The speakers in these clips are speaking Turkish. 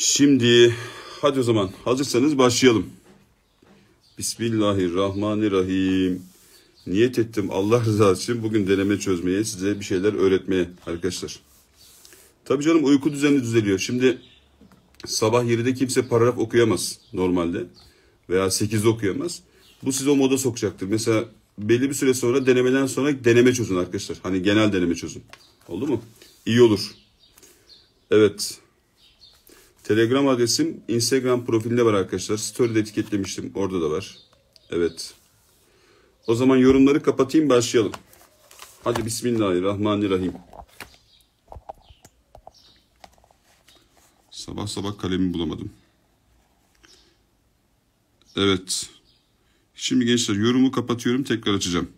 Şimdi hadi o zaman hazırsanız başlayalım. Bismillahirrahmanirrahim. Niyet ettim Allah rızası için bugün deneme çözmeye, size bir şeyler öğretmeye arkadaşlar. Tabii canım uyku düzeni düzeliyor. Şimdi sabah 7'de kimse paragraf okuyamaz normalde veya 8'de okuyamaz. Bu sizi o moda sokacaktır. Mesela belli bir süre sonra denemeden sonra deneme çözün arkadaşlar. Hani genel deneme çözün. Oldu mu? İyi olur. Evet. Telegram adresim Instagram profilinde var arkadaşlar. Story'de etiketlemiştim. Orada da var. Evet. O zaman yorumları kapatayım başlayalım. Hadi Bismillahirrahmanirrahim. Sabah sabah kalemi bulamadım. Evet. Şimdi gençler yorumu kapatıyorum tekrar açacağım.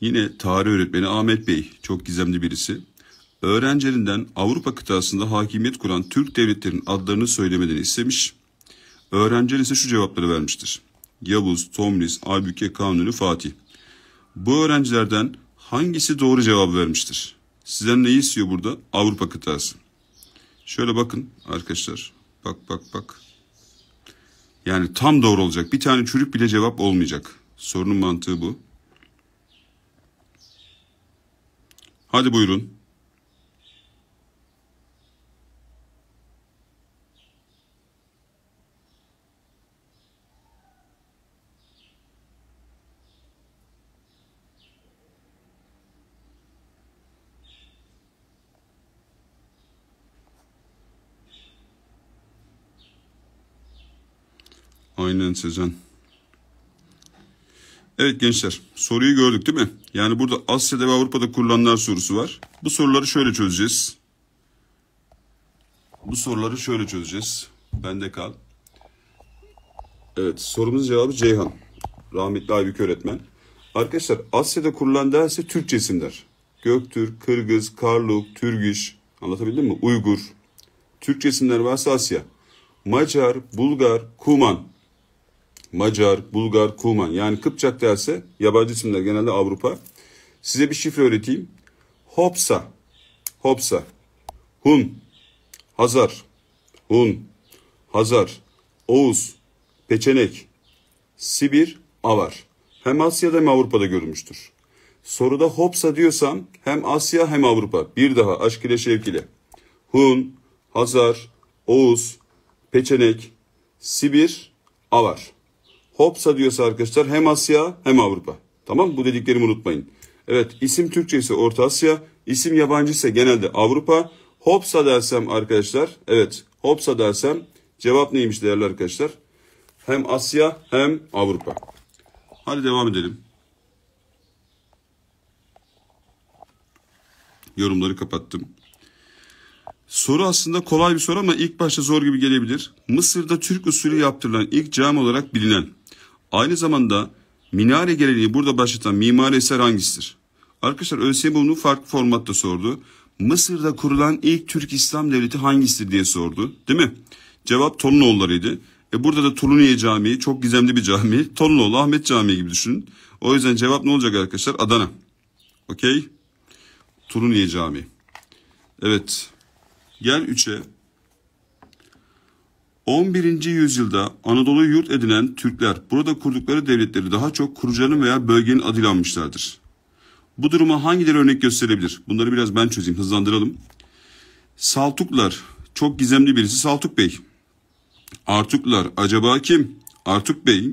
Yine tarih öğretmeni Ahmet Bey çok gizemli birisi öğrencilerinden Avrupa kıtasında hakimiyet kuran Türk devletlerinin adlarını söylemeden istemiş. Öğrenciler ise şu cevapları vermiştir. Yavuz, Tomris, Aybüke, Kanuni, Fatih. Bu öğrencilerden hangisi doğru cevap vermiştir? Sizden neyi istiyor burada? Avrupa kıtası. Şöyle bakın arkadaşlar. Bak bak bak. Yani tam doğru olacak. Bir tane çürük bile cevap olmayacak. Sorunun mantığı bu. Hadi buyurun. Aynen Sezen. Evet gençler soruyu gördük değil mi? Yani burada Asya'da ve Avrupa'da kurulanlar sorusu var. Bu soruları şöyle çözeceğiz. Bu soruları şöyle çözeceğiz. Bende kal. Evet sorumuz cevabı Ceyhan. Rahmetli Aybük öğretmen. Arkadaşlar Asya'da kurulan derse Türkçe isimler. Göktürk, Kırgız, Karluk, Türgüş. Anlatabildim mi? Uygur. Türkçe isimler varsa Asya. Macar, Bulgar, Kuman. Macar, Bulgar, Kuman yani Kıpçak derse yabancı isimler genelde Avrupa. Size bir şifre öğreteyim. Hopsa, Hopsa, Hun, Hazar, Hun, Hazar, Oğuz, Peçenek, Sibir, Avar. Hem Asya'da hem Avrupa'da görülmüştür. Soruda Hopsa diyorsam hem Asya hem Avrupa. Bir daha aşk ile şevk ile. Hun, Hazar, Oğuz, Peçenek, Sibir, Avar. Hopsa diyorsa arkadaşlar hem Asya hem Avrupa. Tamam bu dediklerimi unutmayın. Evet isim Türkçe ise Orta Asya, isim yabancı ise genelde Avrupa. Hopsa dersem arkadaşlar evet Hopsa dersem cevap neymiş değerli arkadaşlar? Hem Asya hem Avrupa. Hadi devam edelim. Yorumları kapattım. Soru aslında kolay bir soru ama ilk başta zor gibi gelebilir. Mısır'da Türk usulü yaptırılan ilk cam olarak bilinen Aynı zamanda minare geleneği burada başlatan mimari eser hangisidir? Arkadaşlar ÖSYM bunu farklı formatta sordu. Mısır'da kurulan ilk Türk İslam Devleti hangisidir diye sordu. Değil mi? Cevap Tolunoğulları'ydı. E burada da Toluniye Camii çok gizemli bir cami. Tolunoğlu Ahmet Camii gibi düşünün. O yüzden cevap ne olacak arkadaşlar? Adana. Okey. Toluniye Camii. Evet. Gel 3'e. 11. yüzyılda Anadolu yurt edinen Türkler burada kurdukları devletleri daha çok kurucuların veya bölgenin adıyla almışlardır. Bu duruma hangileri örnek gösterebilir? Bunları biraz ben çözeyim, hızlandıralım. Saltuklar, çok gizemli birisi Saltuk Bey. Artuklar, acaba kim? Artuk Bey.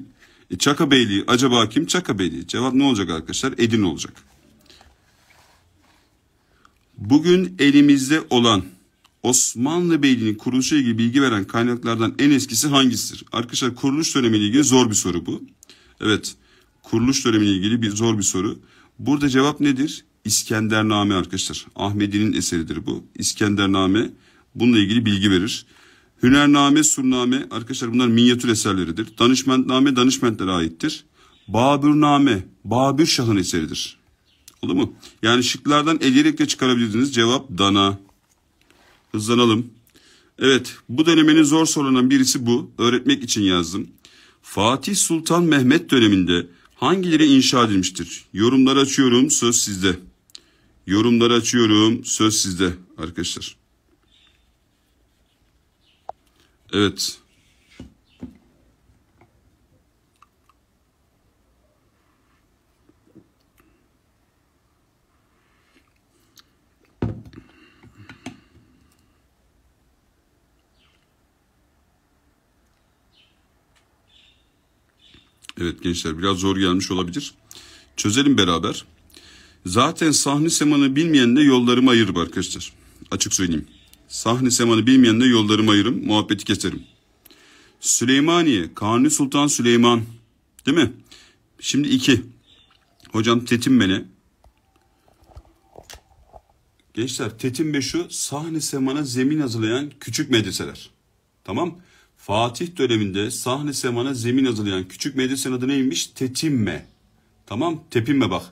E, Çaka Beyliği, acaba kim? Çaka Beyliği. Cevap ne olacak arkadaşlar? Edin olacak. Bugün elimizde olan Osmanlı Beyliği'nin kuruluşu ile ilgili bilgi veren kaynaklardan en eskisi hangisidir? Arkadaşlar kuruluş dönemiyle ilgili zor bir soru bu. Evet kuruluş dönemiyle ilgili bir zor bir soru. Burada cevap nedir? İskendername arkadaşlar. Ahmedi'nin eseridir bu. İskendername bununla ilgili bilgi verir. Hünername, surname arkadaşlar bunlar minyatür eserleridir. Danışmentname danışmentlere aittir. Babürname, Babür Şah'ın eseridir. Olur mu? Yani şıklardan eleyerek de çıkarabilirdiniz. Cevap dana. Hızlanalım. Evet bu dönemenin zor sorunun birisi bu. Öğretmek için yazdım. Fatih Sultan Mehmet döneminde hangileri inşa edilmiştir? Yorumlar açıyorum söz sizde. Yorumlar açıyorum söz sizde arkadaşlar. Evet. Evet gençler biraz zor gelmiş olabilir. Çözelim beraber. Zaten sahne semanı bilmeyenle yollarımı ayırım arkadaşlar. Açık söyleyeyim. Sahne semanı bilmeyenle yollarımı ayırırım Muhabbeti keserim. Süleymaniye. Kanuni Sultan Süleyman. Değil mi? Şimdi iki. Hocam Tetim beni Gençler Tetim Beşu sahne semana zemin hazırlayan küçük medreseler. Tamam mı? Fatih döneminde sahne semana zemin hazırlayan küçük medresenin adı neymiş? Tetimme. Tamam tepinme bak.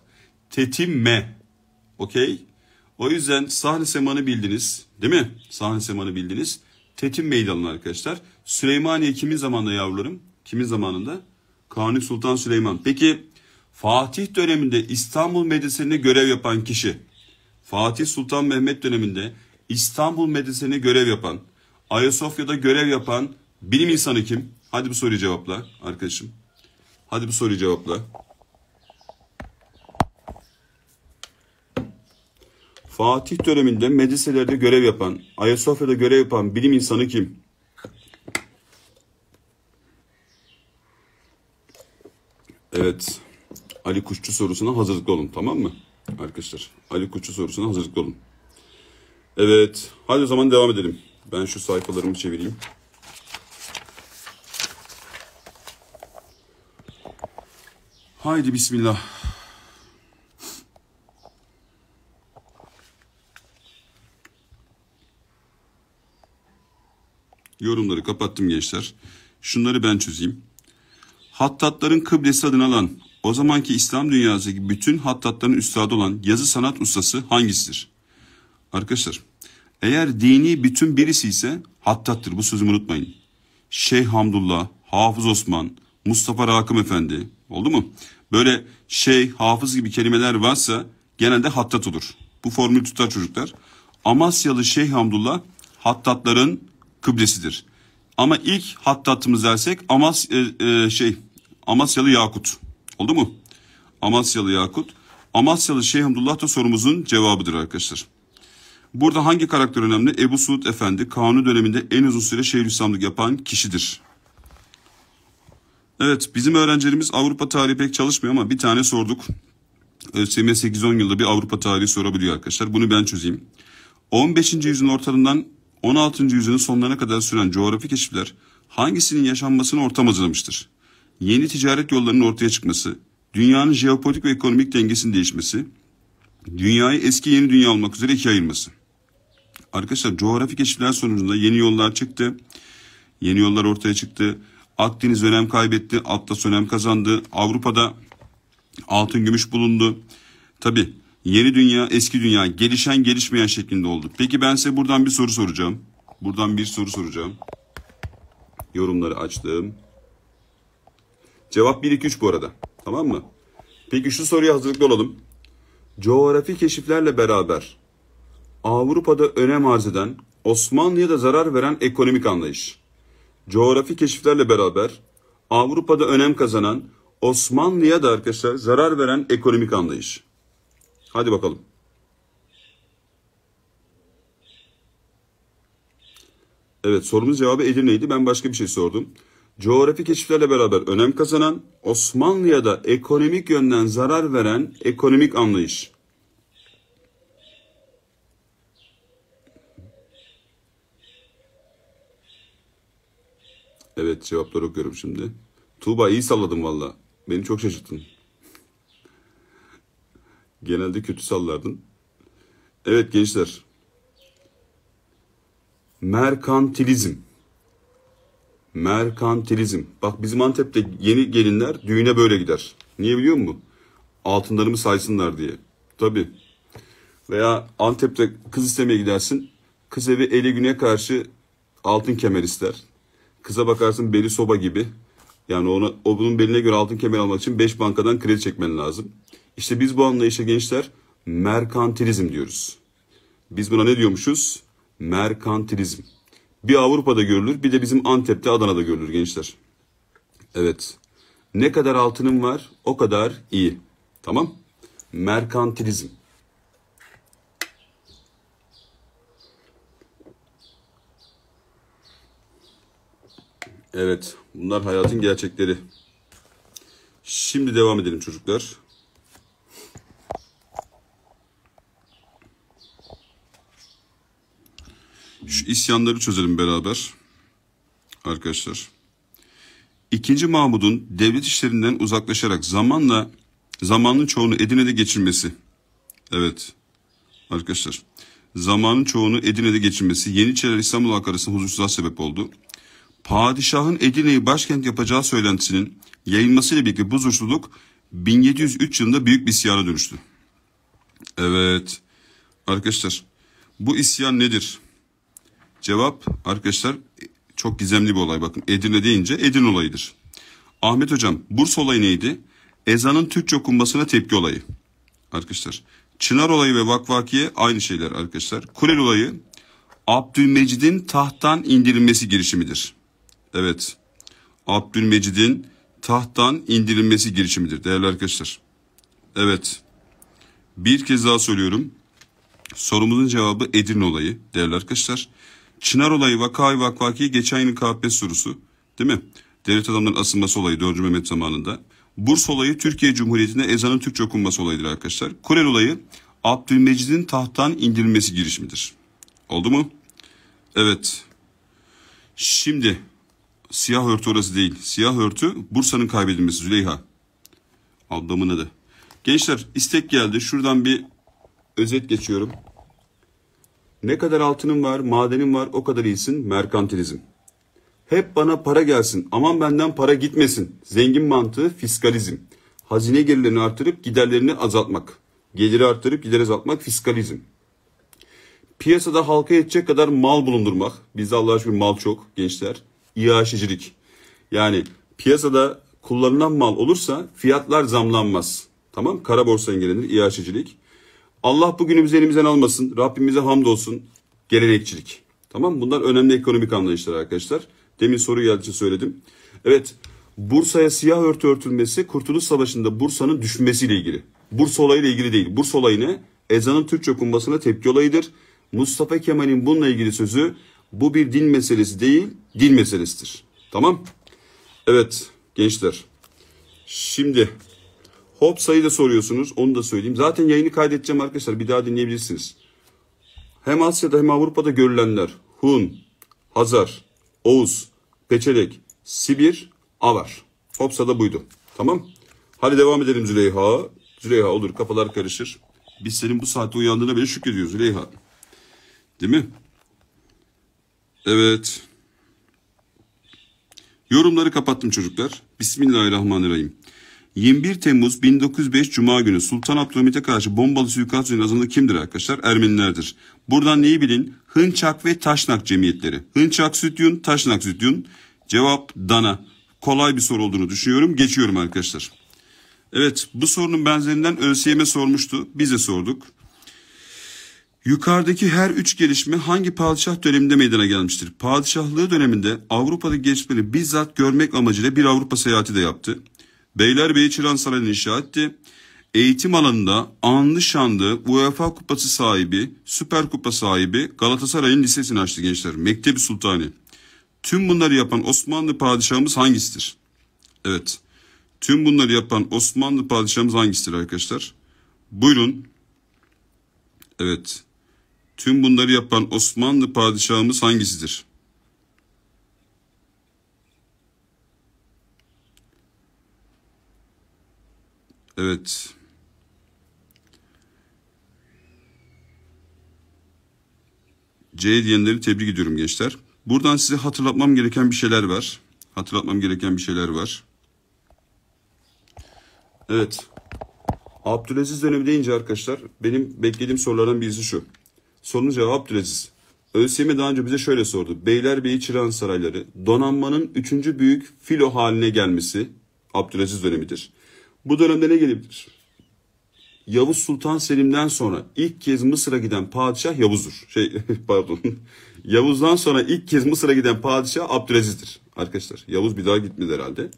Tetimme. Okey. O yüzden sahne semanı bildiniz. Değil mi? Sahne semanı bildiniz. Tetim Meydanı arkadaşlar. Süleymaniye kimin zamanında yavrularım? Kimin zamanında? Kanuni Sultan Süleyman. Peki Fatih döneminde İstanbul Medresesi'ne görev yapan kişi. Fatih Sultan Mehmet döneminde İstanbul Medresesi'ne görev yapan, Ayasofya'da görev yapan Bilim insanı kim? Hadi bu soruyu cevapla arkadaşım. Hadi bu soruyu cevapla. Fatih döneminde medreselerde görev yapan, Ayasofya'da görev yapan bilim insanı kim? Evet. Ali Kuşçu sorusuna hazırlıklı olun tamam mı? Arkadaşlar Ali Kuşçu sorusuna hazırlıklı olun. Evet. Hadi o zaman devam edelim. Ben şu sayfalarımı çevireyim. Haydi bismillah. Yorumları kapattım gençler. Şunları ben çözeyim. Hattatların kıblesi adını alan, o zamanki İslam dünyasındaki bütün hattatların üstadı olan yazı sanat ustası hangisidir? Arkadaşlar, eğer dini bütün birisi ise hattattır. Bu sözümü unutmayın. Şeyh Hamdullah, Hafız Osman, Mustafa Rakım Efendi, Oldu mu? Böyle şey, hafız gibi kelimeler varsa genelde hattat olur. Bu formül tutar çocuklar. Amasyalı Şeyh Hamdullah hattatların kıblesidir. Ama ilk hattatımız dersek Amas e, e, şey Amasyalı Yakut. Oldu mu? Amasyalı Yakut. Amasyalı Şeyh Hamdullah da sorumuzun cevabıdır arkadaşlar. Burada hangi karakter önemli? Ebu Suud Efendi Kanuni döneminde en uzun süre Şeyhülislamlık yapan kişidir. Evet bizim öğrencilerimiz Avrupa tarihi pek çalışmıyor ama bir tane sorduk. ÖSYM ee, 8-10 yılda bir Avrupa tarihi sorabiliyor arkadaşlar. Bunu ben çözeyim. 15. yüzyılın ortalarından 16. yüzyılın sonlarına kadar süren coğrafi keşifler hangisinin yaşanmasını ortam hazırlamıştır? Yeni ticaret yollarının ortaya çıkması, dünyanın jeopolitik ve ekonomik dengesinin değişmesi, dünyayı eski yeni dünya olmak üzere ikiye ayırması. Arkadaşlar coğrafi keşifler sonucunda yeni yollar çıktı. Yeni yollar ortaya çıktı. Akdeniz önem kaybetti. Atlas önem kazandı. Avrupa'da altın gümüş bulundu. Tabi yeni dünya eski dünya gelişen gelişmeyen şeklinde oldu. Peki ben size buradan bir soru soracağım. Buradan bir soru soracağım. Yorumları açtım. Cevap 1 2 3 bu arada. Tamam mı? Peki şu soruya hazırlıklı olalım. Coğrafi keşiflerle beraber Avrupa'da önem arz eden, Osmanlı'ya da zarar veren ekonomik anlayış coğrafi keşiflerle beraber Avrupa'da önem kazanan Osmanlı'ya da arkadaşlar zarar veren ekonomik anlayış. Hadi bakalım. Evet sorumuz cevabı Edirne'ydi. Ben başka bir şey sordum. Coğrafi keşiflerle beraber önem kazanan Osmanlı'ya da ekonomik yönden zarar veren ekonomik anlayış. Evet cevapları okuyorum şimdi. Tuğba iyi salladın valla. Beni çok şaşırttın. Genelde kötü sallardın. Evet gençler. Merkantilizm. Merkantilizm. Bak bizim Antep'te yeni gelinler düğüne böyle gider. Niye biliyor musun? Altınlarımı saysınlar diye. Tabi. Veya Antep'te kız istemeye gidersin. Kız evi ele güne karşı altın kemer ister. Kıza bakarsın beli soba gibi. Yani ona, o bunun beline göre altın kemer almak için 5 bankadan kredi çekmen lazım. İşte biz bu anlayışa gençler merkantilizm diyoruz. Biz buna ne diyormuşuz? Merkantilizm. Bir Avrupa'da görülür bir de bizim Antep'te Adana'da görülür gençler. Evet. Ne kadar altının var o kadar iyi. Tamam. Merkantilizm. Evet bunlar hayatın gerçekleri. Şimdi devam edelim çocuklar. Şu isyanları çözelim beraber. Arkadaşlar. İkinci Mahmud'un devlet işlerinden uzaklaşarak zamanla zamanın çoğunu Edirne'de geçirmesi. Evet. Arkadaşlar. Zamanın çoğunu Edirne'de geçirmesi Yeniçeriler İstanbul halkı arasında huzursuzluğa sebep oldu padişahın Edirne'yi başkent yapacağı söylentisinin yayılmasıyla birlikte bu suçluluk 1703 yılında büyük bir isyana dönüştü. Evet arkadaşlar bu isyan nedir? Cevap arkadaşlar çok gizemli bir olay bakın Edirne deyince Edirne olayıdır. Ahmet hocam Bursa olayı neydi? Ezanın Türkçe okunmasına tepki olayı arkadaşlar. Çınar olayı ve Vakvakiye aynı şeyler arkadaşlar. Kurel olayı Abdülmecid'in tahttan indirilmesi girişimidir. Evet. Abdülmecid'in tahttan indirilmesi girişimidir değerli arkadaşlar. Evet. Bir kez daha söylüyorum. Sorumuzun cevabı Edirne olayı değerli arkadaşlar. Çınar olayı vakayı vakvaki geçen yılın KPSS sorusu değil mi? Devlet adamlarının asılması olayı 4. Mehmet zamanında. Burs olayı Türkiye Cumhuriyeti'nde ezanın Türkçe okunması olayıdır arkadaşlar. Kurel olayı Abdülmecid'in tahttan indirilmesi girişimidir. Oldu mu? Evet. Şimdi Siyah örtü orası değil. Siyah örtü Bursa'nın kaybedilmesi Züleyha. Ablamın adı. Gençler istek geldi. Şuradan bir özet geçiyorum. Ne kadar altının var, madenin var o kadar iyisin. Merkantilizm. Hep bana para gelsin. Aman benden para gitmesin. Zengin mantığı fiskalizm. Hazine gelirlerini artırıp giderlerini azaltmak. Geliri artırıp gider azaltmak fiskalizm. Piyasada halka yetecek kadar mal bulundurmak. Bizde Allah aşkına mal çok gençler. İAŞecilik. Yani piyasada kullanılan mal olursa fiyatlar zamlanmaz. Tamam kara borsa engellenir. İAŞecilik. Allah bugünümüzü elimizden almasın. Rabbimize hamdolsun. Gelenekçilik. Tamam bunlar önemli ekonomik anlayışlar arkadaşlar. Demin soru geldiği söyledim. Evet Bursa'ya siyah örtü örtülmesi Kurtuluş Savaşı'nda Bursa'nın düşmesiyle ilgili. Bursa olayıyla ilgili değil. Bursa olayı ne? Ezanın Türkçe okunmasına tepki olayıdır. Mustafa Kemal'in bununla ilgili sözü bu bir din meselesi değil, dil meselesidir. Tamam? Evet gençler. Şimdi hop sayıda soruyorsunuz. Onu da söyleyeyim. Zaten yayını kaydedeceğim arkadaşlar. Bir daha dinleyebilirsiniz. Hem Asya'da hem Avrupa'da görülenler Hun, Hazar, Oğuz, Peçelek, Sibir, Avar. Hopsa da buydu. Tamam. Hadi devam edelim Züleyha. Züleyha olur kafalar karışır. Biz senin bu saatte uyandığına bile şükrediyoruz Züleyha. Değil mi? Evet. Yorumları kapattım çocuklar. Bismillahirrahmanirrahim. 21 Temmuz 1905 Cuma günü Sultan Abdülhamit'e karşı bombalı suikast üzerine azınlığı kimdir arkadaşlar? Ermenilerdir. Buradan neyi bilin? Hınçak ve Taşnak cemiyetleri. Hınçak Sütyun, Taşnak Sütyun. Cevap Dana. Kolay bir soru olduğunu düşünüyorum. Geçiyorum arkadaşlar. Evet bu sorunun benzerinden ÖSYM sormuştu. Biz de sorduk. Yukarıdaki her üç gelişme hangi padişah döneminde meydana gelmiştir? Padişahlığı döneminde Avrupa'da gelişmeleri bizzat görmek amacıyla bir Avrupa seyahati de yaptı. Beylerbeyi Çiran Sarayı'nı inşa etti. Eğitim alanında anlı şanlı UEFA kupası sahibi, Süper Kupa sahibi Galatasaray'ın lisesini açtı gençler. Mektebi Sultani. Tüm bunları yapan Osmanlı padişahımız hangisidir? Evet. Tüm bunları yapan Osmanlı padişahımız hangisidir arkadaşlar? Buyurun. Evet. Tüm bunları yapan Osmanlı padişahımız hangisidir? Evet. C diyenleri tebrik ediyorum gençler. Buradan size hatırlatmam gereken bir şeyler var. Hatırlatmam gereken bir şeyler var. Evet. Abdülaziz dönemi deyince arkadaşlar benim beklediğim sorulardan birisi şu. Sorunun cevap Abdülaziz. ÖSYM daha önce bize şöyle sordu. Beylerbeyi Çırağan Sarayları donanmanın 3. büyük filo haline gelmesi Abdülaziz dönemidir. Bu dönemde ne gelebilir? Yavuz Sultan Selim'den sonra ilk kez Mısır'a giden padişah Yavuz'dur. Şey pardon. Yavuz'dan sonra ilk kez Mısır'a giden padişah Abdülaziz'dir arkadaşlar. Yavuz bir daha gitmedi herhalde.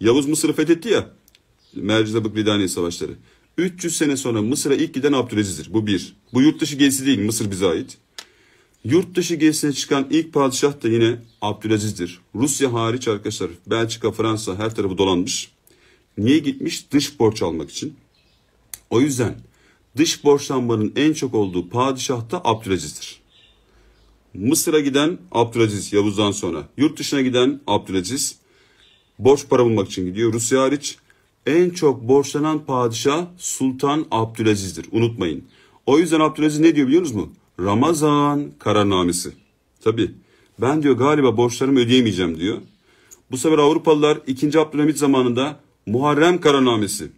Yavuz Mısır'ı fethetti ya. Mercizabık Lidaniye Savaşları. 300 sene sonra Mısır'a ilk giden Abdülaziz'dir. Bu bir. Bu yurt dışı gezisi değil. Mısır bize ait. Yurt dışı gezisine çıkan ilk padişah da yine Abdülaziz'dir. Rusya hariç arkadaşlar Belçika, Fransa her tarafı dolanmış. Niye gitmiş? Dış borç almak için. O yüzden dış borçlanmanın en çok olduğu padişah da Abdülaziz'dir. Mısır'a giden Abdülaziz Yavuz'dan sonra. Yurt dışına giden Abdülaziz. Borç para bulmak için gidiyor. Rusya hariç en çok borçlanan padişah Sultan Abdülaziz'dir. Unutmayın. O yüzden Abdülaziz ne diyor biliyor musunuz? Ramazan kararnamesi. Tabi ben diyor galiba borçlarımı ödeyemeyeceğim diyor. Bu sefer Avrupalılar 2. Abdülhamit zamanında Muharrem kararnamesi.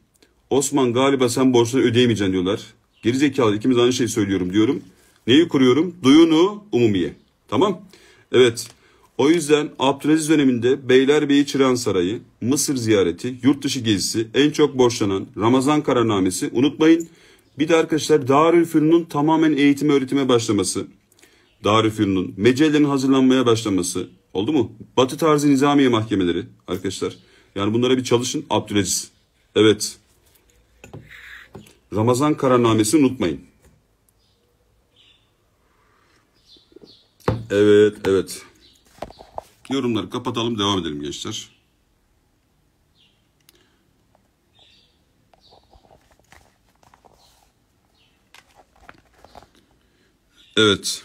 Osman galiba sen borçlarını ödeyemeyeceksin diyorlar. Gerizekalı ikimiz aynı şeyi söylüyorum diyorum. Neyi kuruyorum? Duyunu umumiye. Tamam. Evet. O yüzden Abdülaziz döneminde Beylerbeyi Çıran Sarayı, Mısır ziyareti, yurt dışı gezisi, en çok borçlanan Ramazan kararnamesi unutmayın. Bir de arkadaşlar Darülfünun'un tamamen eğitime öğretime başlaması. Darülfünun'un mecellerin hazırlanmaya başlaması. Oldu mu? Batı tarzı nizamiye mahkemeleri arkadaşlar. Yani bunlara bir çalışın Abdülaziz. Evet. Ramazan kararnamesini unutmayın. Evet, evet. Yorumları kapatalım devam edelim gençler. Evet.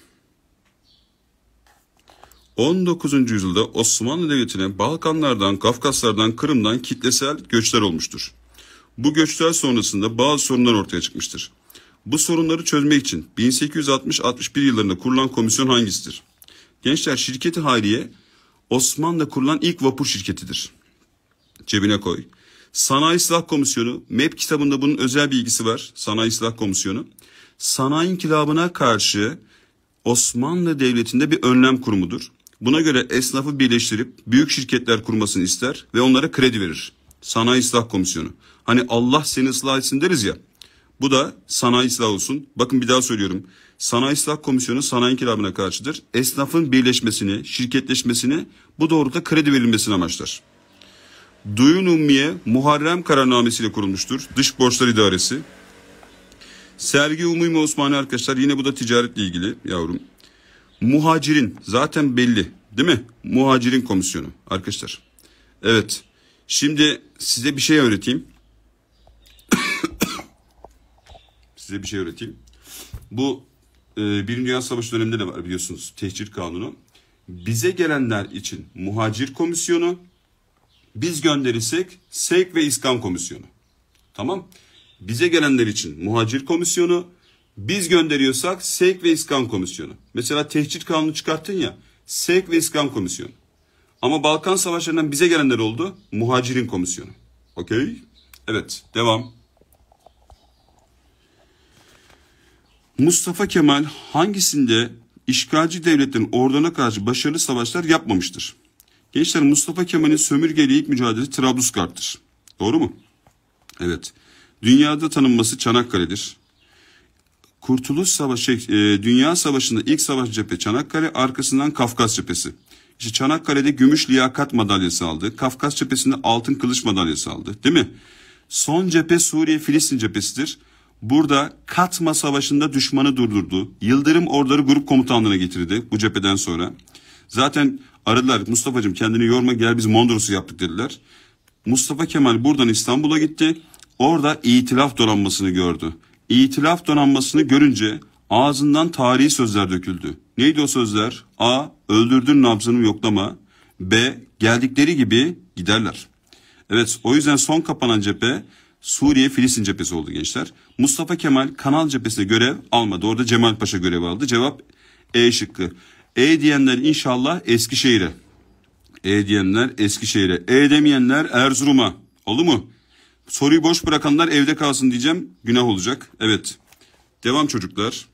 19. yüzyılda Osmanlı Devleti'ne Balkanlardan, Kafkaslardan, Kırım'dan kitlesel göçler olmuştur. Bu göçler sonrasında bazı sorunlar ortaya çıkmıştır. Bu sorunları çözmek için 1860-61 yıllarında kurulan komisyon hangisidir? Gençler şirketi haliye Osmanlı'da kurulan ilk vapur şirketidir. Cebine koy. Sanayi Silah Komisyonu, MEP kitabında bunun özel bilgisi var. Sanayi Silah Komisyonu. Sanayi inkılabına karşı Osmanlı Devleti'nde bir önlem kurumudur. Buna göre esnafı birleştirip büyük şirketler kurmasını ister ve onlara kredi verir. Sanayi Silah Komisyonu. Hani Allah seni ıslah etsin deriz ya. Bu da sanayi silah olsun. Bakın bir daha söylüyorum. Sanayi silah komisyonu sanayi inkılabına karşıdır. Esnafın birleşmesini, şirketleşmesini bu doğrultuda kredi verilmesini amaçlar. Duyun Ummiye Muharrem kararnamesiyle kurulmuştur. Dış Borçlar idaresi. Sergi Umumi Osmani arkadaşlar yine bu da ticaretle ilgili yavrum. Muhacirin zaten belli değil mi? Muhacirin komisyonu arkadaşlar. Evet şimdi size bir şey öğreteyim. Size bir şey öğreteyim. Bu e, Birinci Dünya Savaşı döneminde de var biliyorsunuz tehcir kanunu. Bize gelenler için muhacir komisyonu, biz gönderirsek sevk ve iskam komisyonu. Tamam. Bize gelenler için muhacir komisyonu, biz gönderiyorsak sevk ve iskam komisyonu. Mesela tehcir kanunu çıkarttın ya, sevk ve iskam komisyonu. Ama Balkan savaşlarından bize gelenler oldu, muhacirin komisyonu. Okey? Evet, devam. Mustafa Kemal hangisinde işgalci devletlerin ordana karşı başarılı savaşlar yapmamıştır? Gençler Mustafa Kemal'in sömürgeyle ilk mücadelesi Trablusgarp'tır. Doğru mu? Evet. Dünyada tanınması Çanakkale'dir. Kurtuluş Savaşı, şey, e, Dünya Savaşı'nda ilk savaş cephe Çanakkale, arkasından Kafkas cephesi. İşte Çanakkale'de gümüş liyakat madalyası aldı. Kafkas cephesinde altın kılıç madalyası aldı. Değil mi? Son cephe Suriye Filistin cephesidir. Burada Katma Savaşı'nda düşmanı durdurdu. Yıldırım Ordarı Grup Komutanlığı'na getirdi bu cepheden sonra. Zaten aradılar Mustafa'cığım kendini yorma gel biz Mondros'u yaptık dediler. Mustafa Kemal buradan İstanbul'a gitti. Orada itilaf donanmasını gördü. İtilaf donanmasını görünce ağzından tarihi sözler döküldü. Neydi o sözler? A. Öldürdün nabzını yoklama. B. Geldikleri gibi giderler. Evet o yüzden son kapanan cephe Suriye Filistin cephesi oldu gençler. Mustafa Kemal Kanal cephesine görev almadı. Orada Cemal Paşa görev aldı. Cevap E şıkkı. E diyenler inşallah Eskişehir'e. E diyenler Eskişehir'e. E demeyenler Erzurum'a. Oldu mu? Soruyu boş bırakanlar evde kalsın diyeceğim. Günah olacak. Evet. Devam çocuklar.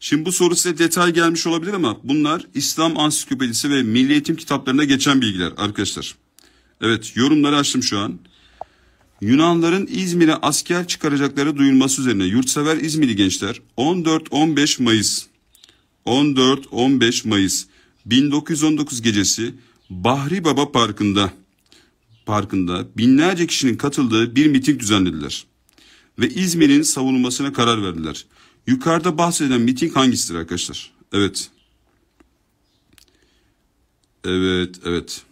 Şimdi bu soru size detay gelmiş olabilir ama bunlar İslam Ansiklopedisi ve Milli Eğitim kitaplarına geçen bilgiler arkadaşlar. Evet yorumları açtım şu an. Yunanların İzmir'e asker çıkaracakları duyulması üzerine yurtsever İzmirli gençler 14-15 Mayıs 14-15 Mayıs 1919 gecesi Bahri Baba Parkı'nda parkında binlerce kişinin katıldığı bir miting düzenlediler ve İzmir'in savunulmasına karar verdiler. Yukarıda bahsedilen miting hangisidir arkadaşlar? Evet. Evet, evet.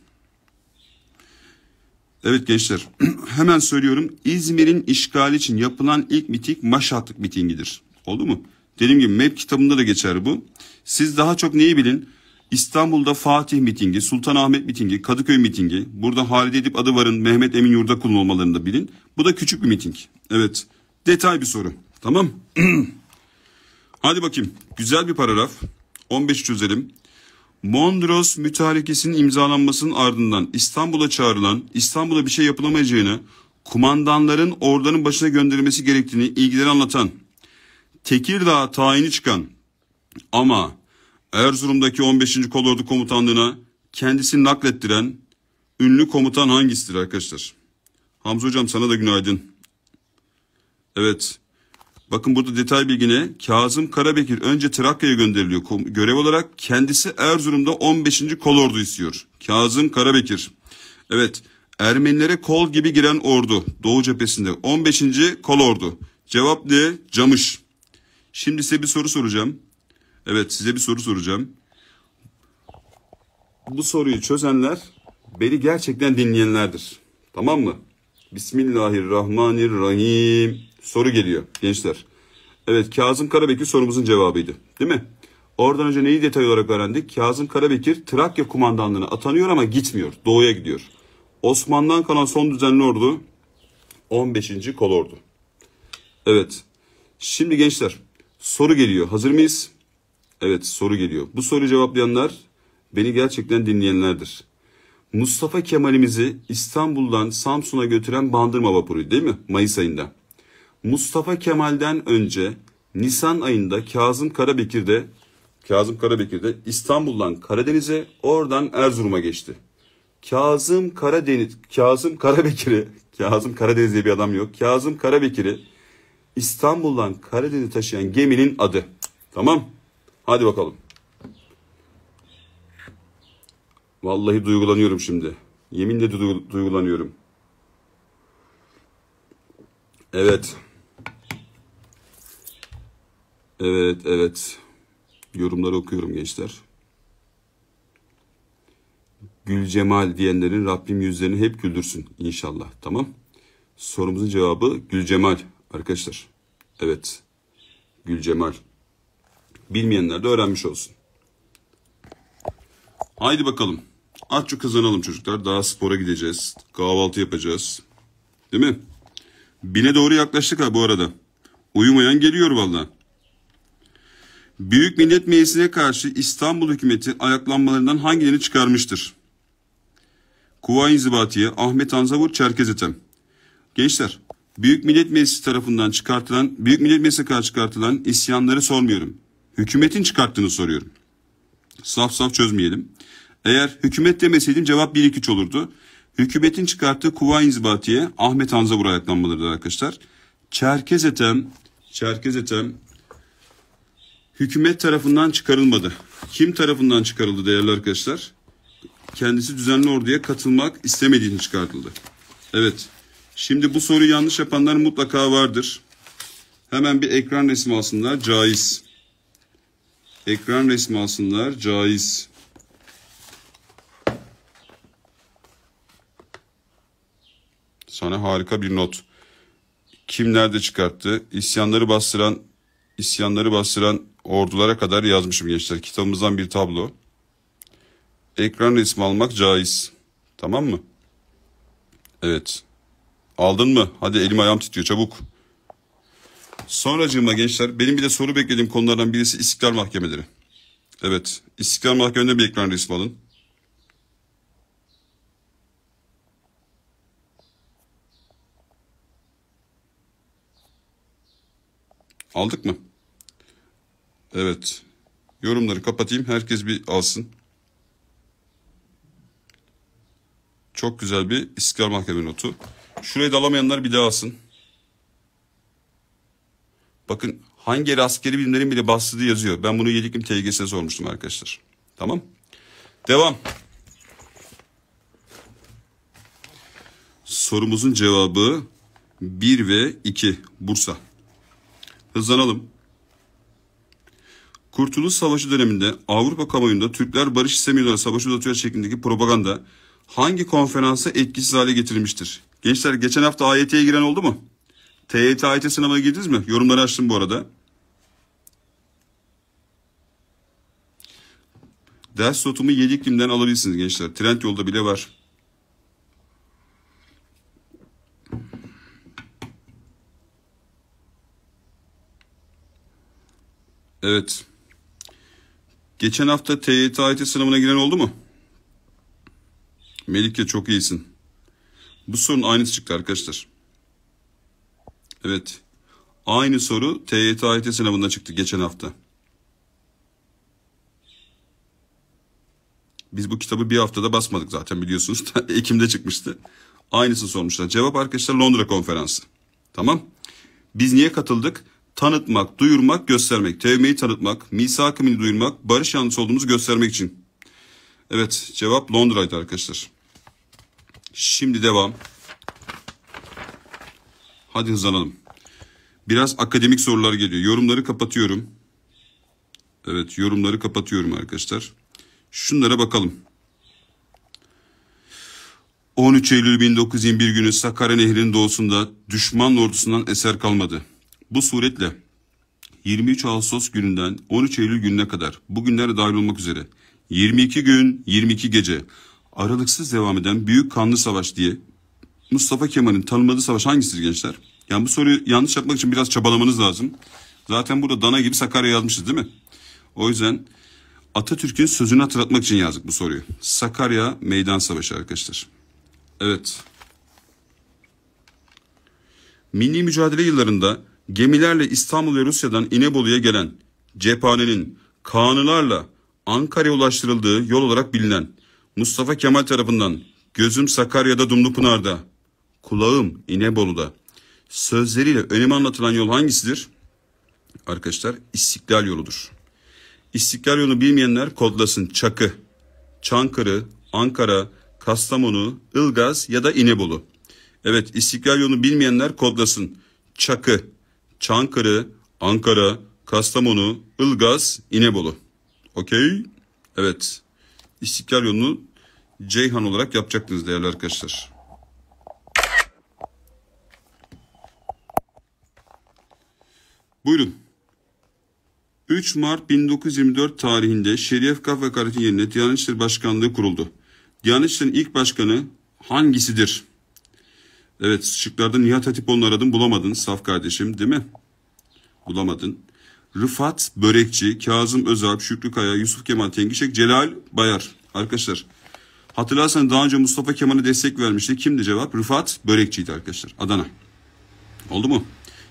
Evet gençler hemen söylüyorum İzmir'in işgali için yapılan ilk miting Maşatlık mitingidir. Oldu mu? Dediğim gibi MEP kitabında da geçer bu. Siz daha çok neyi bilin? İstanbul'da Fatih mitingi, Sultanahmet mitingi, Kadıköy mitingi, burada Halide Edip Adıvar'ın Mehmet Emin Yurda kullanılmalarını da bilin. Bu da küçük bir miting. Evet detay bir soru tamam Hadi bakayım güzel bir paragraf 15 çözelim. Mondros Mütarekesi'nin imzalanmasının ardından İstanbul'a çağrılan, İstanbul'a bir şey yapılamayacağını, kumandanların orduların başına gönderilmesi gerektiğini ilgileri anlatan, Tekirdağ tayini çıkan ama Erzurum'daki 15. Kolordu Komutanlığı'na kendisini naklettiren ünlü komutan hangisidir arkadaşlar? Hamza hocam sana da günaydın. Evet Bakın burada detay bilgine Kazım Karabekir önce Trakya'ya gönderiliyor görev olarak. Kendisi Erzurum'da 15. Kol ordu istiyor. Kazım Karabekir. Evet Ermenilere kol gibi giren ordu. Doğu cephesinde 15. Kol ordu Cevap ne? Camış. Şimdi size bir soru soracağım. Evet size bir soru soracağım. Bu soruyu çözenler beni gerçekten dinleyenlerdir. Tamam mı? Bismillahirrahmanirrahim soru geliyor gençler. Evet Kazım Karabekir sorumuzun cevabıydı değil mi? Oradan önce neyi detay olarak öğrendik? Kazım Karabekir Trakya kumandanlığına atanıyor ama gitmiyor. Doğuya gidiyor. Osmanlı'dan kalan son düzenli ordu 15. kolordu. Evet. Şimdi gençler soru geliyor. Hazır mıyız? Evet soru geliyor. Bu soruyu cevaplayanlar beni gerçekten dinleyenlerdir. Mustafa Kemal'imizi İstanbul'dan Samsun'a götüren bandırma vapuru değil mi? Mayıs ayında. Mustafa Kemal'den önce Nisan ayında Kazım Karabekir'de Kazım Karabekir'de İstanbul'dan Karadeniz'e, oradan Erzurum'a geçti. Kazım Karadeniz Kazım Karabekir'i Kazım Karadeniz diye bir adam yok. Kazım Karabekir'i İstanbul'dan Karadeniz'e taşıyan geminin adı. Tamam? Hadi bakalım. Vallahi duygulanıyorum şimdi. Yeminle duygulanıyorum. Evet. Evet, evet. Yorumları okuyorum gençler. Gül Cemal diyenlerin Rabbim yüzlerini hep güldürsün inşallah. Tamam. Sorumuzun cevabı Gül Cemal arkadaşlar. Evet. Gül Cemal. Bilmeyenler de öğrenmiş olsun. Haydi bakalım. Açça kazanalım çocuklar. Daha spora gideceğiz. Kahvaltı yapacağız. Değil mi? Bine doğru yaklaştık ha bu arada. Uyumayan geliyor vallahi. Büyük Millet Meclisi'ne karşı İstanbul hükümeti ayaklanmalarından hangilerini çıkarmıştır? Kuvayi Zibatiye, Ahmet Anzavur, Çerkez Etem. Gençler, Büyük Millet Meclisi tarafından çıkartılan, Büyük Millet Meclisi'ne karşı çıkartılan isyanları sormuyorum. Hükümetin çıkarttığını soruyorum. Saf saf çözmeyelim. Eğer hükümet demeseydim cevap 1-2-3 olurdu. Hükümetin çıkarttığı Kuvayi Zibatiye, Ahmet Anzavur ayaklanmalarıdır arkadaşlar. Çerkez Etem, Çerkez Etem, hükümet tarafından çıkarılmadı. Kim tarafından çıkarıldı değerli arkadaşlar? Kendisi düzenli orduya katılmak istemediğini çıkartıldı. Evet. Şimdi bu soruyu yanlış yapanlar mutlaka vardır. Hemen bir ekran resmi alsınlar. Caiz. Ekran resmi alsınlar. Caiz. Sana harika bir not. Kim nerede çıkarttı? İsyanları bastıran, isyanları bastıran ordulara kadar yazmışım gençler. Kitabımızdan bir tablo. Ekran resmi almak caiz. Tamam mı? Evet. Aldın mı? Hadi elim ayağım titriyor çabuk. Sonracığımda gençler benim bir de soru beklediğim konulardan birisi istiklal mahkemeleri. Evet. İstiklal mahkemelerine bir ekran resmi alın. Aldık mı? Evet. Yorumları kapatayım. Herkes bir alsın. Çok güzel bir istikrar mahkeme notu. Şurayı da alamayanlar bir daha alsın. Bakın hangi askeri bilimlerin bile bastırdığı yazıyor. Ben bunu Yediklim TGS'e sormuştum arkadaşlar. Tamam. Devam. Sorumuzun cevabı 1 ve 2 Bursa. Hızlanalım. Kurtuluş Savaşı döneminde Avrupa kamuoyunda Türkler barış istemiyorlar savaşı uzatıyor şeklindeki propaganda hangi konferansa etkisiz hale getirilmiştir? Gençler geçen hafta AYT'ye giren oldu mu? TYT AYT sınavına girdiniz mi? Yorumları açtım bu arada. Ders notumu 7 iklimden alabilirsiniz gençler. Trend yolda bile var. Evet. Geçen hafta TYT sınavına giren oldu mu? Melike çok iyisin. Bu sorun aynısı çıktı arkadaşlar. Evet. Aynı soru TYT sınavında çıktı geçen hafta. Biz bu kitabı bir haftada basmadık zaten biliyorsunuz. Ekim'de çıkmıştı. Aynısını sormuşlar. Cevap arkadaşlar Londra konferansı. Tamam. Biz niye katıldık? tanıtmak, duyurmak, göstermek. Tevmeyi tanıtmak, misak duyurmak, barış yanlısı olduğumuzu göstermek için. Evet cevap Londra'ydı arkadaşlar. Şimdi devam. Hadi hızlanalım. Biraz akademik sorular geliyor. Yorumları kapatıyorum. Evet yorumları kapatıyorum arkadaşlar. Şunlara bakalım. 13 Eylül 1921 günü Sakarya Nehri'nin doğusunda düşman ordusundan eser kalmadı. Bu suretle 23 Ağustos gününden 13 Eylül gününe kadar bugünlere dahil olmak üzere 22 gün 22 gece aralıksız devam eden büyük kanlı savaş diye Mustafa Kemal'in tanımladığı savaş hangisidir gençler? Yani bu soruyu yanlış yapmak için biraz çabalamanız lazım. Zaten burada dana gibi Sakarya yazmışız değil mi? O yüzden Atatürk'ün sözünü hatırlatmak için yazdık bu soruyu. Sakarya Meydan Savaşı arkadaşlar. Evet. Milli mücadele yıllarında gemilerle İstanbul ve Rusya'dan İnebolu'ya gelen cephanenin kanılarla Ankara'ya ulaştırıldığı yol olarak bilinen Mustafa Kemal tarafından gözüm Sakarya'da Dumlupınar'da, kulağım İnebolu'da sözleriyle önemi anlatılan yol hangisidir? Arkadaşlar İstiklal yoludur. İstiklal yolunu bilmeyenler kodlasın Çakı, Çankırı, Ankara, Kastamonu, Ilgaz ya da İnebolu. Evet İstiklal yolunu bilmeyenler kodlasın Çakı, Çankırı, Ankara, Kastamonu, Ilgaz, İnebolu. Okey. Evet. İstiklal yolunu Ceyhan olarak yapacaktınız değerli arkadaşlar. Buyurun. 3 Mart 1924 tarihinde Şerif Kaf Vekaleti yerine Diyanet İşleri Başkanlığı kuruldu. Diyanet İşleri'nin ilk başkanı hangisidir? Evet şıklarda Nihat Hatipoğlu'nu aradım bulamadın Saf kardeşim değil mi? Bulamadın. Rıfat Börekçi, Kazım Özalp, Şükrü Kaya, Yusuf Kemal Tengişek, Celal Bayar. Arkadaşlar hatırlarsanız daha önce Mustafa Kemal'e destek vermişti. Kimdi cevap? Rıfat Börekçi'ydi arkadaşlar. Adana. Oldu mu?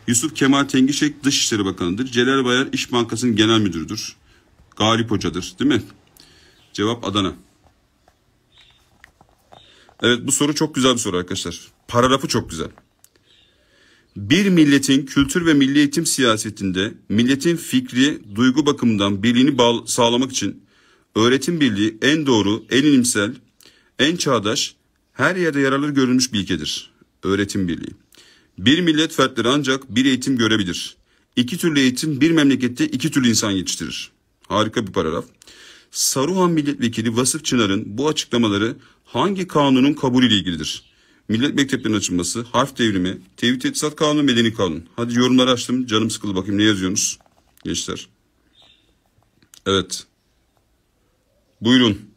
Yusuf Kemal Tengişek Dışişleri Bakanı'dır. Celal Bayar İş Bankası'nın genel müdürüdür. Galip Hoca'dır değil mi? Cevap Adana. Evet bu soru çok güzel bir soru arkadaşlar paragrafı çok güzel. Bir milletin kültür ve milli eğitim siyasetinde milletin fikri, duygu bakımından birliğini sağlamak için öğretim birliği en doğru, en ilimsel, en çağdaş, her yerde yararlı görülmüş bir ilkedir. Öğretim birliği. Bir millet fertleri ancak bir eğitim görebilir. İki türlü eğitim bir memlekette iki türlü insan yetiştirir. Harika bir paragraf. Saruhan Milletvekili Vasıf Çınar'ın bu açıklamaları hangi kanunun kabulüyle ilgilidir? Millet mekteplerinin açılması, harf devrimi, tevhid etisat kanunu, medeni kanun. Hadi yorumları açtım. Canım sıkıldı bakayım ne yazıyorsunuz gençler. Evet. Buyurun.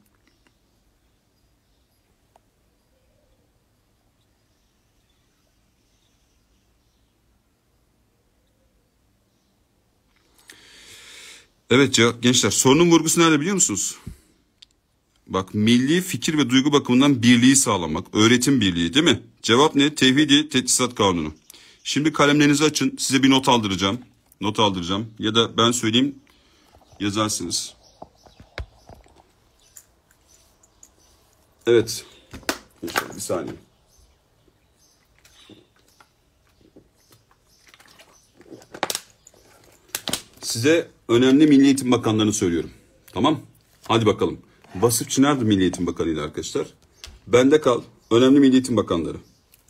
Evet ya gençler sorunun vurgusu nerede biliyor musunuz? Bak milli fikir ve duygu bakımından birliği sağlamak. Öğretim birliği değil mi? Cevap ne? Tevhidi teçhizat kanunu. Şimdi kalemlerinizi açın. Size bir not aldıracağım. Not aldıracağım. Ya da ben söyleyeyim yazarsınız. Evet. Bir saniye. Size önemli Milli Eğitim Bakanlarını söylüyorum. Tamam? Hadi bakalım. Vasıf Çınar'dı Milli Eğitim Bakanı'ydı arkadaşlar. Bende kal. Önemli Milli Eğitim Bakanları.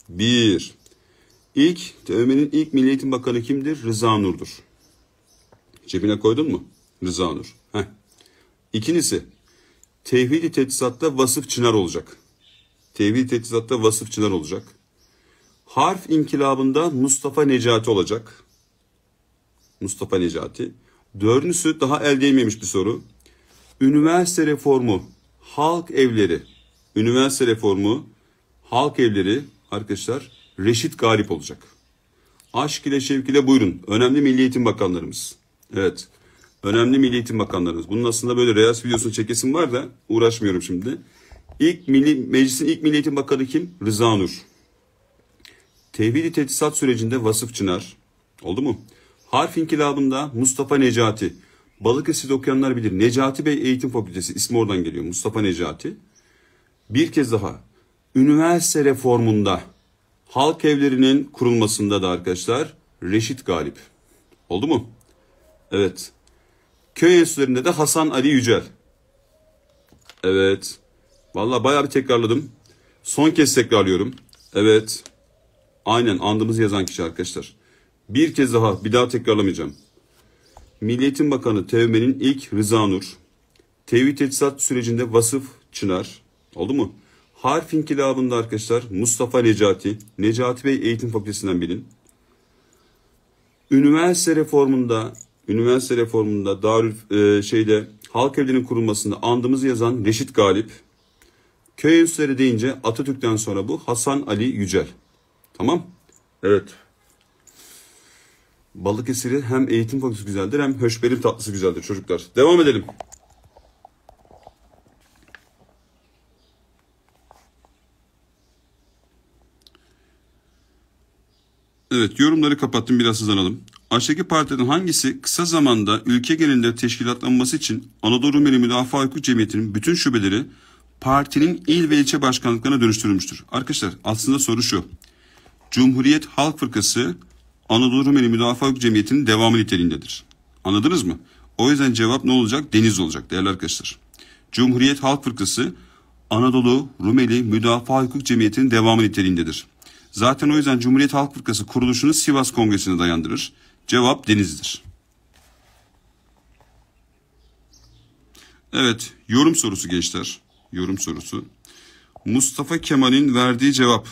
Bir. İlk, TÖME'nin ilk Milli Eğitim Bakanı kimdir? Rıza Nur'dur. Cebine koydun mu? Rıza Nur. Heh. İkincisi, Tevhid-i Teçhizat'ta Vasıf Çınar olacak. Tevhid-i Teçhizat'ta Vasıf Çınar olacak. Harf inkılabında Mustafa Necati olacak. Mustafa Necati. Dördüncüsü daha elde değmemiş bir soru üniversite reformu, halk evleri, üniversite reformu, halk evleri arkadaşlar Reşit Galip olacak. Aşk ile şevk ile buyurun. Önemli Milli Eğitim Bakanlarımız. Evet. Önemli Milli Eğitim Bakanlarımız. Bunun aslında böyle reels videosunu çekesim var da uğraşmıyorum şimdi. İlk milli, meclisin ilk Milli Eğitim Bakanı kim? Rıza Nur. Tevhidi tetisat sürecinde Vasıf Çınar. Oldu mu? Harf inkılabında Mustafa Necati. Balıkesir'de okuyanlar bilir. Necati Bey Eğitim Fakültesi ismi oradan geliyor. Mustafa Necati. Bir kez daha üniversite reformunda halk evlerinin kurulmasında da arkadaşlar Reşit Galip. Oldu mu? Evet. Köy enstitülerinde de Hasan Ali Yücel. Evet. Valla bayağı bir tekrarladım. Son kez tekrarlıyorum. Evet. Aynen andımızı yazan kişi arkadaşlar. Bir kez daha bir daha tekrarlamayacağım. Milliyetin Bakanı Tevmenin ilk Rıza Nur. Tevhid etsat sürecinde Vasıf Çınar. Oldu mu? Harf inkılabında arkadaşlar Mustafa Necati. Necati Bey Eğitim Fakültesinden bilin. Üniversite reformunda üniversite reformunda Darül e, şeyde halk evlerinin kurulmasında andımızı yazan Reşit Galip. Köy enstitüleri deyince Atatürk'ten sonra bu Hasan Ali Yücel. Tamam? Evet. Balık esiri hem eğitim fakültesi güzeldir hem höşberim tatlısı güzeldir çocuklar. Devam edelim. Evet yorumları kapattım biraz hızlanalım. Aşağıdaki partilerin hangisi kısa zamanda ülke genelinde teşkilatlanması için Anadolu Rumeli Müdafaa Hukuk Cemiyeti'nin bütün şubeleri partinin il ve ilçe başkanlıklarına dönüştürülmüştür? Arkadaşlar aslında soru şu. Cumhuriyet Halk Fırkası Anadolu Rumeli Müdafaa Hukuk Cemiyeti'nin devamı niteliğindedir. Anladınız mı? O yüzden cevap ne olacak? Deniz olacak değerli arkadaşlar. Cumhuriyet Halk Fırkası Anadolu Rumeli Müdafaa Hukuk Cemiyeti'nin devamı niteliğindedir. Zaten o yüzden Cumhuriyet Halk Fırkası kuruluşunu Sivas Kongresi'ne dayandırır. Cevap Deniz'dir. Evet, yorum sorusu gençler. Yorum sorusu. Mustafa Kemal'in verdiği cevap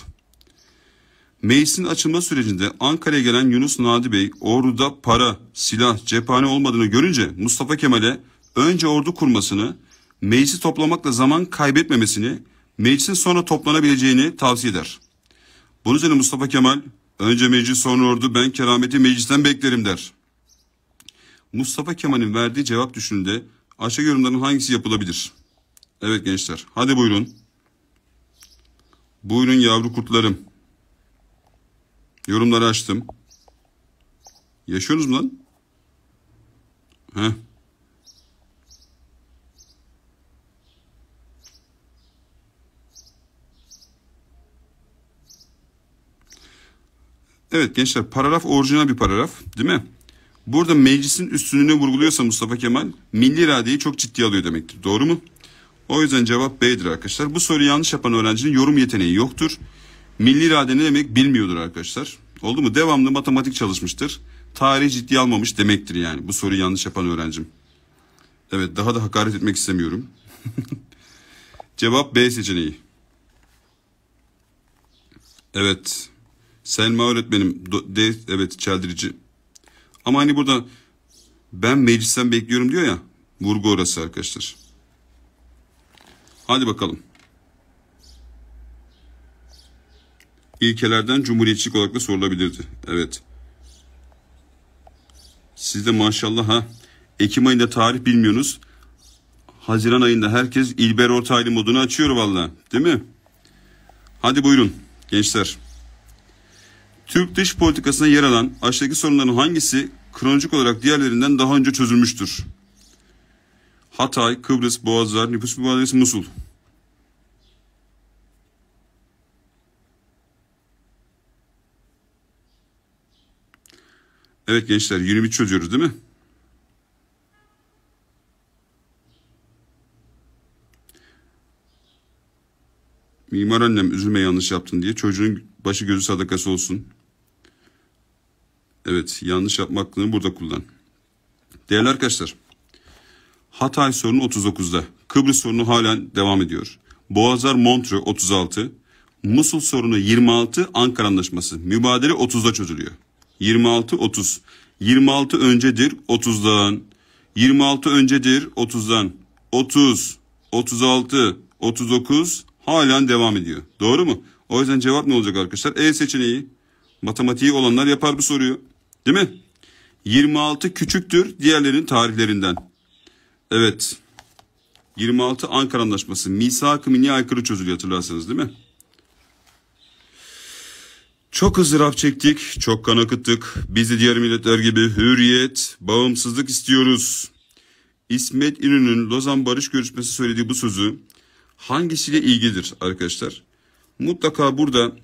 Meclisin açılma sürecinde Ankara'ya gelen Yunus Nadi Bey orduda para, silah, cephane olmadığını görünce Mustafa Kemal'e önce ordu kurmasını, meclisi toplamakla zaman kaybetmemesini, meclisin sonra toplanabileceğini tavsiye eder. Bunun üzerine Mustafa Kemal önce meclis sonra ordu ben kerameti meclisten beklerim der. Mustafa Kemal'in verdiği cevap düşününde aşağı yorumların hangisi yapılabilir? Evet gençler hadi buyurun. Buyurun yavru kurtlarım. Yorumları açtım. Yaşıyorsunuz mu lan? He. Evet gençler paragraf orijinal bir paragraf değil mi? Burada meclisin üstünlüğünü vurguluyorsa Mustafa Kemal milli iradeyi çok ciddi alıyor demektir. Doğru mu? O yüzden cevap B'dir arkadaşlar. Bu soruyu yanlış yapan öğrencinin yorum yeteneği yoktur. Milli irade ne demek bilmiyordur arkadaşlar. Oldu mu? Devamlı matematik çalışmıştır. tarih ciddi almamış demektir yani. Bu soruyu yanlış yapan öğrencim. Evet daha da hakaret etmek istemiyorum. Cevap B seçeneği. Evet. Selma öğretmenim. D, evet çeldirici. Ama hani burada ben meclisten bekliyorum diyor ya. Vurgu orası arkadaşlar. Hadi bakalım. ilkelerden cumhuriyetçilik olarak da sorulabilirdi. Evet. Siz de maşallah ha. Ekim ayında tarih bilmiyorsunuz. Haziran ayında herkes İlber Ortaylı modunu açıyor valla. Değil mi? Hadi buyurun gençler. Türk dış politikasına yer alan aşağıdaki sorunların hangisi kronolojik olarak diğerlerinden daha önce çözülmüştür? Hatay, Kıbrıs, Boğazlar, nüfus mübadelesi, Musul. Evet gençler unit çözüyoruz değil mi? Mimar annem üzülme yanlış yaptın diye çocuğun başı gözü sadakası olsun. Evet yanlış yapma aklını burada kullan. Değerli arkadaşlar Hatay sorunu 39'da. Kıbrıs sorunu halen devam ediyor. Boğazlar Montre 36. Musul sorunu 26 Ankara Anlaşması. Mübadele 30'da çözülüyor. 26 30. 26 öncedir 30'dan. 26 öncedir 30'dan. 30, 36, 39 halen devam ediyor. Doğru mu? O yüzden cevap ne olacak arkadaşlar? E seçeneği. Matematiği olanlar yapar bu soruyu. Değil mi? 26 küçüktür diğerlerinin tarihlerinden. Evet. 26 Ankara Anlaşması misak-ı aykırı çözülüyor hatırlarsanız değil mi? Çok ızdırap çektik, çok kan akıttık. Biz de diğer milletler gibi hürriyet, bağımsızlık istiyoruz. İsmet İnönü'nün Lozan Barış Görüşmesi söylediği bu sözü hangisiyle ilgilidir arkadaşlar? Mutlaka burada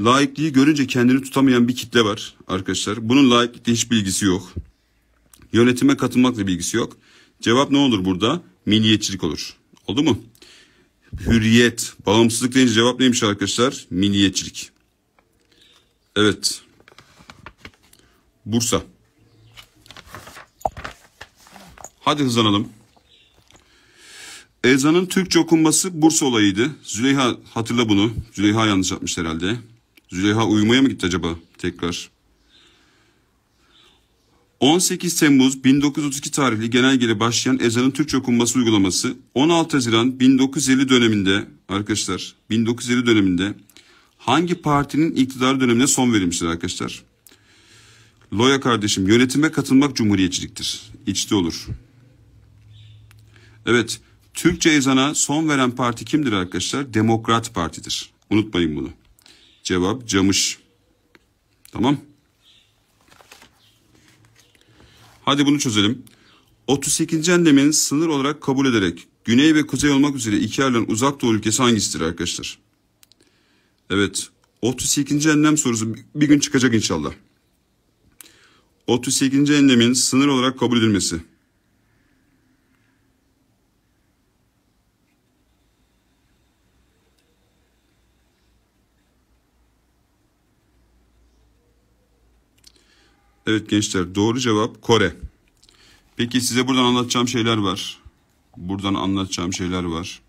laikliği görünce kendini tutamayan bir kitle var arkadaşlar. Bunun laiklikle hiç bilgisi yok. Yönetime katılmakla bilgisi yok. Cevap ne olur burada? Milliyetçilik olur. Oldu mu? Hürriyet, bağımsızlık deyince cevap neymiş arkadaşlar? Milliyetçilik. Evet. Bursa. Hadi hızlanalım. Ezanın Türkçe okunması Bursa olayıydı. Züleyha hatırla bunu. Züleyha yanlış yapmış herhalde. Züleyha uyumaya mı gitti acaba tekrar? 18 Temmuz 1932 tarihli genelgeyle başlayan ezanın Türkçe okunması uygulaması 16 Haziran 1950 döneminde arkadaşlar 1950 döneminde hangi partinin iktidar dönemine son verilmiştir arkadaşlar? Loya kardeşim yönetime katılmak cumhuriyetçiliktir. İçti olur. Evet Türkçe ezana son veren parti kimdir arkadaşlar? Demokrat Parti'dir. Unutmayın bunu. Cevap Camış. Tamam. Hadi bunu çözelim. 38. enlemin sınır olarak kabul ederek güney ve kuzey olmak üzere iki yerden uzak doğu ülkesi hangisidir arkadaşlar? Evet 38. enlem sorusu bir gün çıkacak inşallah. 38. enlemin sınır olarak kabul edilmesi. Evet gençler doğru cevap Kore. Peki size buradan anlatacağım şeyler var. Buradan anlatacağım şeyler var.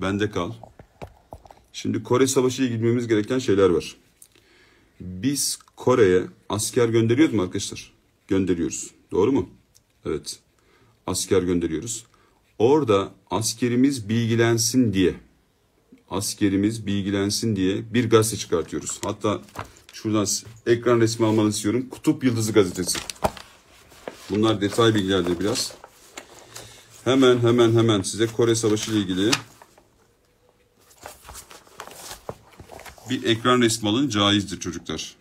Bende kal. Şimdi Kore Savaşı'ya gitmemiz gereken şeyler var. Biz Kore'ye asker gönderiyoruz mu arkadaşlar? Gönderiyoruz. Doğru mu? Evet. Asker gönderiyoruz. Orada askerimiz bilgilensin diye askerimiz bilgilensin diye bir gazete çıkartıyoruz. Hatta şuradan ekran resmi almanı istiyorum. Kutup Yıldızı gazetesi. Bunlar detay bilgilerdir biraz. Hemen hemen hemen size Kore Savaşı ile ilgili bir ekran resmi alın caizdir çocuklar.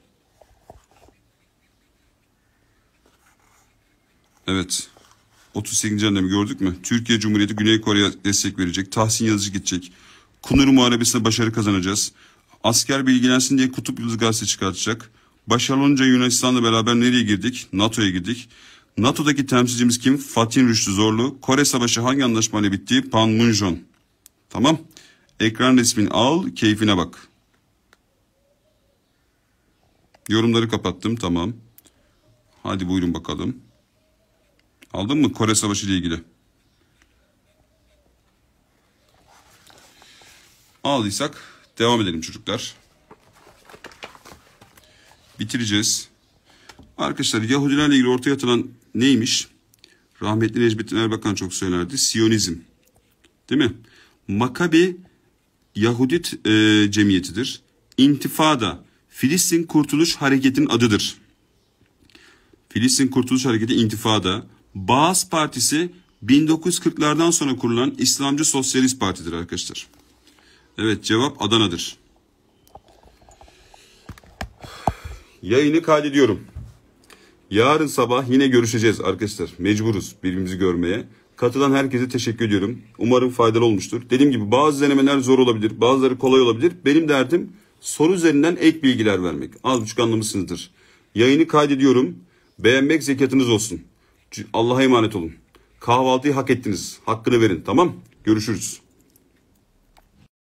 Evet. 38. annemi gördük mü? Türkiye Cumhuriyeti Güney Kore'ye destek verecek. Tahsin Yazıcı gidecek. Kunur Muharebesi'nde başarı kazanacağız. Asker bilgilensin diye Kutup Yıldız Gazete çıkartacak. Başarılınca Yunanistan'la beraber nereye girdik? NATO'ya girdik. NATO'daki temsilcimiz kim? Fatih Rüştü Zorlu. Kore Savaşı hangi anlaşmayla bitti? Panmunjom. Tamam. Ekran resmini al, keyfine bak. Yorumları kapattım tamam. Hadi buyurun bakalım. Aldın mı Kore Savaşı ile ilgili? Aldıysak devam edelim çocuklar. Bitireceğiz. Arkadaşlar Yahudilerle ilgili ortaya atılan neymiş? Rahmetli Necmettin Erbakan çok söylerdi. Siyonizm. Değil mi? Makabi Yahudi e, cemiyetidir. İntifada Filistin Kurtuluş Hareketi'nin adıdır. Filistin Kurtuluş Hareketi intifada. Baas Partisi 1940'lardan sonra kurulan İslamcı Sosyalist Parti'dir arkadaşlar. Evet cevap Adana'dır. Yayını kaydediyorum. Yarın sabah yine görüşeceğiz arkadaşlar. Mecburuz birbirimizi görmeye. Katılan herkese teşekkür ediyorum. Umarım faydalı olmuştur. Dediğim gibi bazı denemeler zor olabilir, bazıları kolay olabilir. Benim derdim soru üzerinden ek bilgiler vermek. Az buçuk anlamışsınızdır. Yayını kaydediyorum. Beğenmek zekatınız olsun. Allah'a emanet olun. Kahvaltıyı hak ettiniz. Hakkını verin tamam. Görüşürüz.